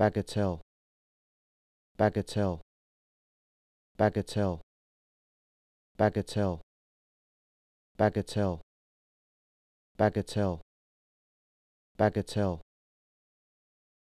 Bagatelle. Bagatelle. Bagatelle. Bagatelle. Bagatelle. Bagatelle. Bagatelle.